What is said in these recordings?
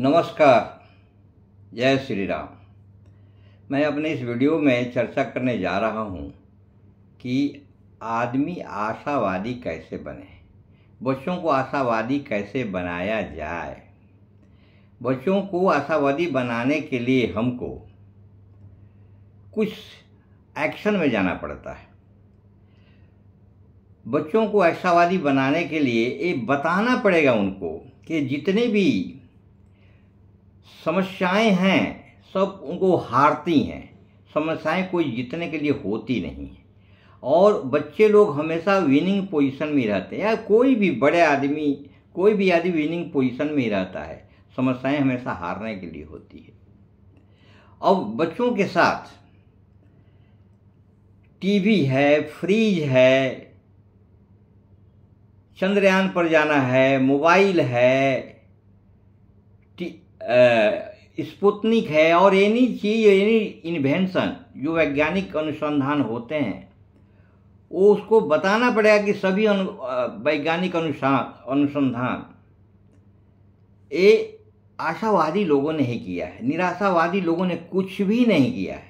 नमस्कार जय श्री राम मैं अपने इस वीडियो में चर्चा करने जा रहा हूँ कि आदमी आशावादी कैसे बने बच्चों को आशावादी कैसे बनाया जाए बच्चों को आशावादी बनाने के लिए हमको कुछ एक्शन में जाना पड़ता है बच्चों को आशावादी बनाने के लिए ये बताना पड़ेगा उनको कि जितने भी समस्याएं हैं सब उनको हारती हैं समस्याएं कोई जीतने के लिए होती नहीं है और बच्चे लोग हमेशा विनिंग पोजीशन में रहते हैं या कोई भी बड़े आदमी कोई भी आदमी विनिंग पोजीशन में ही रहता है समस्याएं हमेशा हारने के लिए होती है अब बच्चों के साथ टीवी है फ्रीज है चंद्रयान पर जाना है मोबाइल है स्पुतनिक है और एनी चीज एनी इन्वेंशन जो वैज्ञानिक अनुसंधान होते हैं वो उसको बताना पड़ेगा कि सभी अनु, वैज्ञानिक अनुसार अनुसंधान ये आशावादी लोगों ने ही किया है निराशावादी लोगों ने कुछ भी नहीं किया है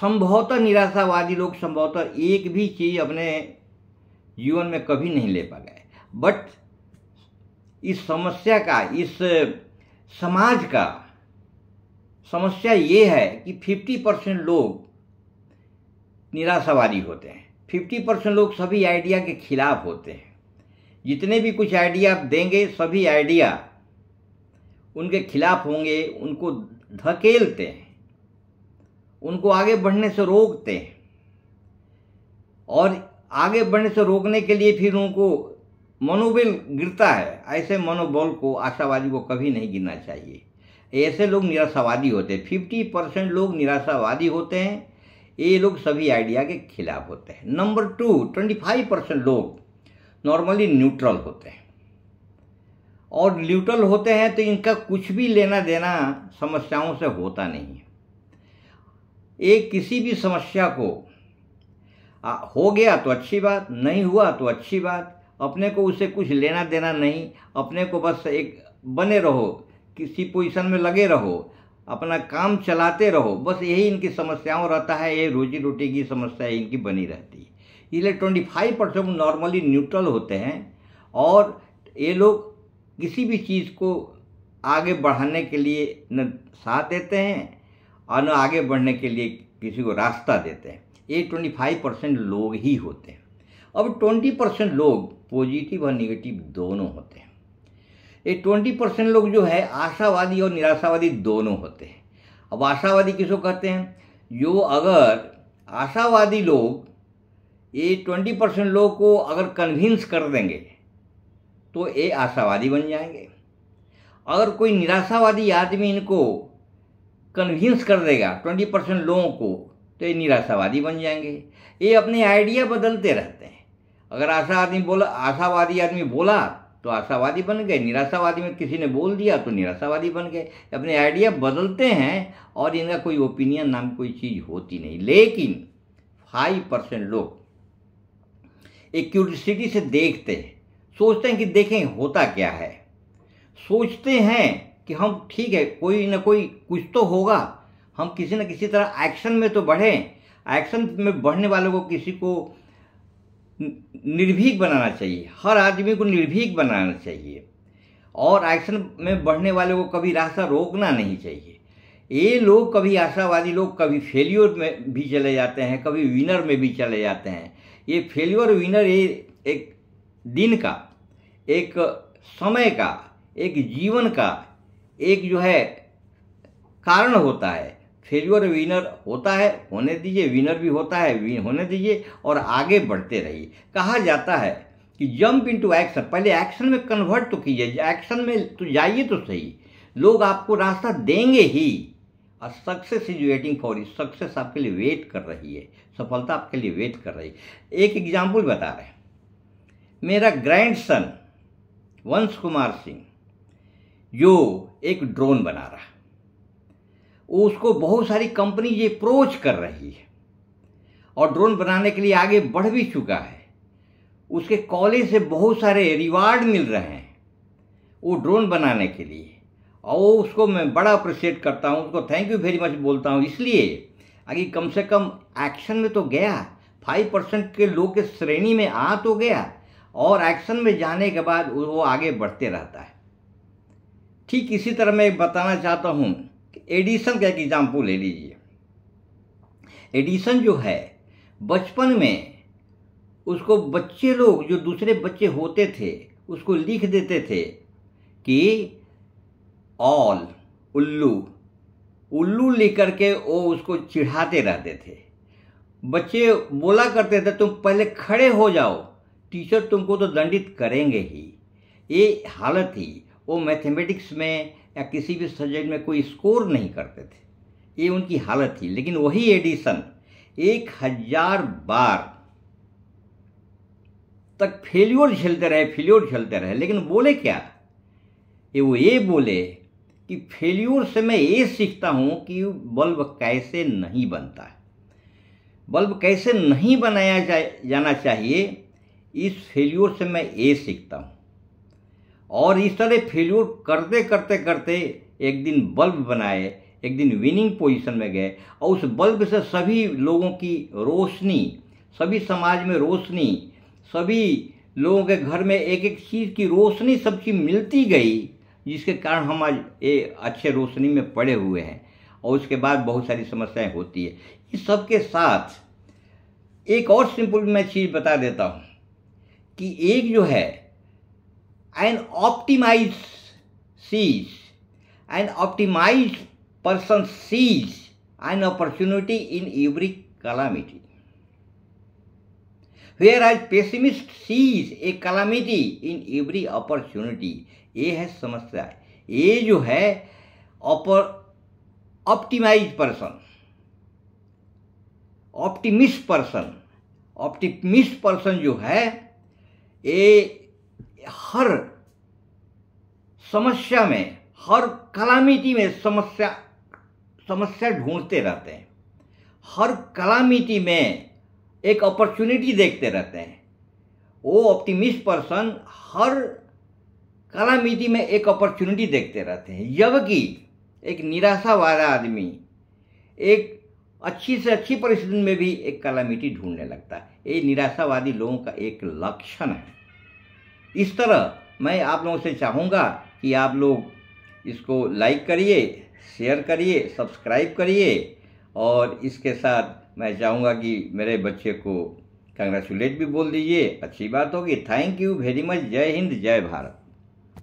संभवतः निराशावादी लोग संभवतः एक भी चीज़ अपने जीवन में कभी नहीं ले पा गए बट इस समस्या का इस समाज का समस्या ये है कि 50 परसेंट लोग निराशावादी होते हैं 50 परसेंट लोग सभी आइडिया के खिलाफ होते हैं जितने भी कुछ आइडिया आप देंगे सभी आइडिया उनके खिलाफ होंगे उनको धकेलते हैं उनको आगे बढ़ने से रोकते हैं और आगे बढ़ने से रोकने के लिए फिर उनको मनोबल गिरता है ऐसे मनोबल को आशावादी को कभी नहीं गिरना चाहिए ऐसे लोग निराशावादी होते हैं फिफ्टी परसेंट लोग निराशावादी होते हैं ये लोग सभी आइडिया के खिलाफ होते हैं number two twenty five percent लोग नॉर्मली न्यूट्रल होते हैं और न्यूट्रल होते हैं तो इनका कुछ भी लेना देना समस्याओं से होता नहीं है ये किसी भी समस्या को आ, हो गया तो अच्छी बात नहीं हुआ तो अच्छी बात अपने को उससे कुछ लेना देना नहीं अपने को बस एक बने रहो किसी पोजिशन में लगे रहो अपना काम चलाते रहो बस यही इनकी समस्याओं रहता है ये रोजी रोटी की समस्या इनकी बनी रहती है इसलिए twenty five percent normally neutral होते हैं और ये लोग किसी भी चीज़ को आगे बढ़ाने के लिए न साथ देते हैं और न आगे बढ़ने के लिए किसी को रास्ता देते हैं ये ट्वेंटी फाइव परसेंट लोग ही होते हैं अब ट्वेंटी परसेंट लोग पॉजिटिव और निगेटिव दोनों होते हैं ये ट्वेंटी परसेंट लोग जो है आशावादी और निराशावादी दोनों होते हैं अब आशावादी किसको कहते हैं जो अगर आशावादी लोग ये ट्वेंटी परसेंट लोग को अगर कन्विंस कर देंगे तो ये आशावादी बन जाएंगे अगर कोई निराशावादी आदमी इनको कन्विंस कर देगा ट्वेंटी परसेंट लोगों को तो ये निराशावादी बन जाएंगे ये अपने आइडिया बदलते रहते हैं अगर आशा आदमी बोला आशावादी आदमी बोला तो आशावादी बन गए निराशावादी में किसी ने बोल दिया तो निराशावादी बन गए अपने आइडिया बदलते हैं और इनका कोई ओपिनियन नाम कोई चीज़ होती नहीं लेकिन फाइव परसेंट लोग एक क्यूरसिटी से देखते हैं सोचते हैं कि देखें होता क्या है सोचते हैं कि हम ठीक है कोई ना कोई कुछ तो होगा हम किसी न किसी तरह एक्शन में तो बढ़ें एक्शन में बढ़ने वालों को किसी को निर्भीक बनाना चाहिए हर आदमी को निर्भीक बनाना चाहिए और एक्शन में बढ़ने वाले को कभी रास्ता रोकना नहीं चाहिए ये लोग कभी आशावादी लोग कभी फेल्योर में भी चले जाते हैं कभी विनर में भी चले जाते हैं ये फेल्योर विनर ये एक दिन का एक समय का एक जीवन का एक जो है कारण होता है फेल्योर विनर होता है होने दीजिए विनर भी होता है होने दीजिए और आगे बढ़ते रहिए कहा जाता है कि जंप इनटू एक्शन पहले एक्शन में कन्वर्ट तो कीजिए एक्शन में तो जाइए तो सही लोग आपको रास्ता देंगे ही और success is waiting for you success आपके लिए वेट कर रही है सफलता आपके लिए वेट कर रही है एक एग्जाम्पल बता रहे हैं मेरा ग्रैंड सन वंश कुमार सिंह जो एक ड्रोन बना रहा उसको बहुत सारी कंपनी ये अप्रोच कर रही है और ड्रोन बनाने के लिए आगे बढ़ भी चुका है उसके कॉलेज से बहुत सारे रिवार्ड मिल रहे हैं वो ड्रोन बनाने के लिए और उसको मैं बड़ा अप्रिशिएट करता हूँ उसको थैंक यू वेरी मच बोलता हूँ इसलिए अगर कम से कम एक्शन में तो गया फाइव परसेंट के लोग के श्रेणी में आ तो गया और एक्शन में जाने के बाद वो आगे बढ़ते रहता है ठीक इसी तरह मैं बताना चाहता हूँ एडिसन का एक एग्जाम्पल ले लीजिए एडिसन जो है बचपन में उसको बच्चे लोग जो दूसरे बच्चे होते थे उसको लिख देते थे कि ऑल उल्लू उल्लू लिख करके वो उसको चिढ़ाते रहते थे बच्चे बोला करते थे तुम पहले खड़े हो जाओ टीचर तुमको तो दंडित करेंगे ही ये हालत ही वो मैथमेटिक्स में या किसी भी सब्जेक्ट में कोई स्कोर नहीं करते थे ये उनकी हालत थी लेकिन वही एडिशन एक हजार बार तक फेल्योर झेलते रहे फेल्योर झेलते रहे लेकिन बोले क्या ये वो ये बोले कि फेल्योर से मैं ये सीखता हूँ कि बल्ब कैसे नहीं बनता है बल्ब कैसे नहीं बनाया जा, जाना चाहिए इस फेल्योर से मैं ये सीखता हूँ और इस तरह फेल्योर करते करते करते एक दिन बल्ब बनाए एक दिन विनिंग पोजीशन में गए और उस बल्ब से सभी लोगों की रोशनी सभी समाज में रोशनी सभी लोगों के घर में एक एक चीज़ की रोशनी सब चीज़ मिलती गई जिसके कारण हम आज ये अच्छे रोशनी में पड़े हुए हैं और उसके बाद बहुत सारी समस्याएं होती है इस सब के साथ एक और सिंपल मैं चीज़ बता देता हूँ कि एक जो है an optimise sees an optimise person sees an opportunity in every calamity whereas pessimist sees a calamity in every opportunity ये है समस्या ये जो है upper optimise person optimist person optimist person जो है ए हर समस्या में हर कलामिटी में समस्या समस्या ढूंढते रहते हैं हर कलामिटी में एक अपॉर्चुनिटी देखते रहते हैं वो ऑप्टिमिस्ट पर्सन हर कलामिटी में एक अपॉर्चुनिटी देखते रहते हैं जबकि एक निराशा वाला आदमी एक अच्छी से अच्छी परिस्थिति में भी एक कलामिटी ढूंढने लगता है ये निराशावादी लोगों का एक लक्षण है इस तरह मैं आप लोगों से चाहूँगा कि आप लोग इसको लाइक करिए शेयर करिए सब्सक्राइब करिए और इसके साथ मैं चाहूँगा कि मेरे बच्चे को कंग्रेचुलेट भी बोल दीजिए अच्छी बात होगी थैंक यू वेरी मच जय हिंद जय भारत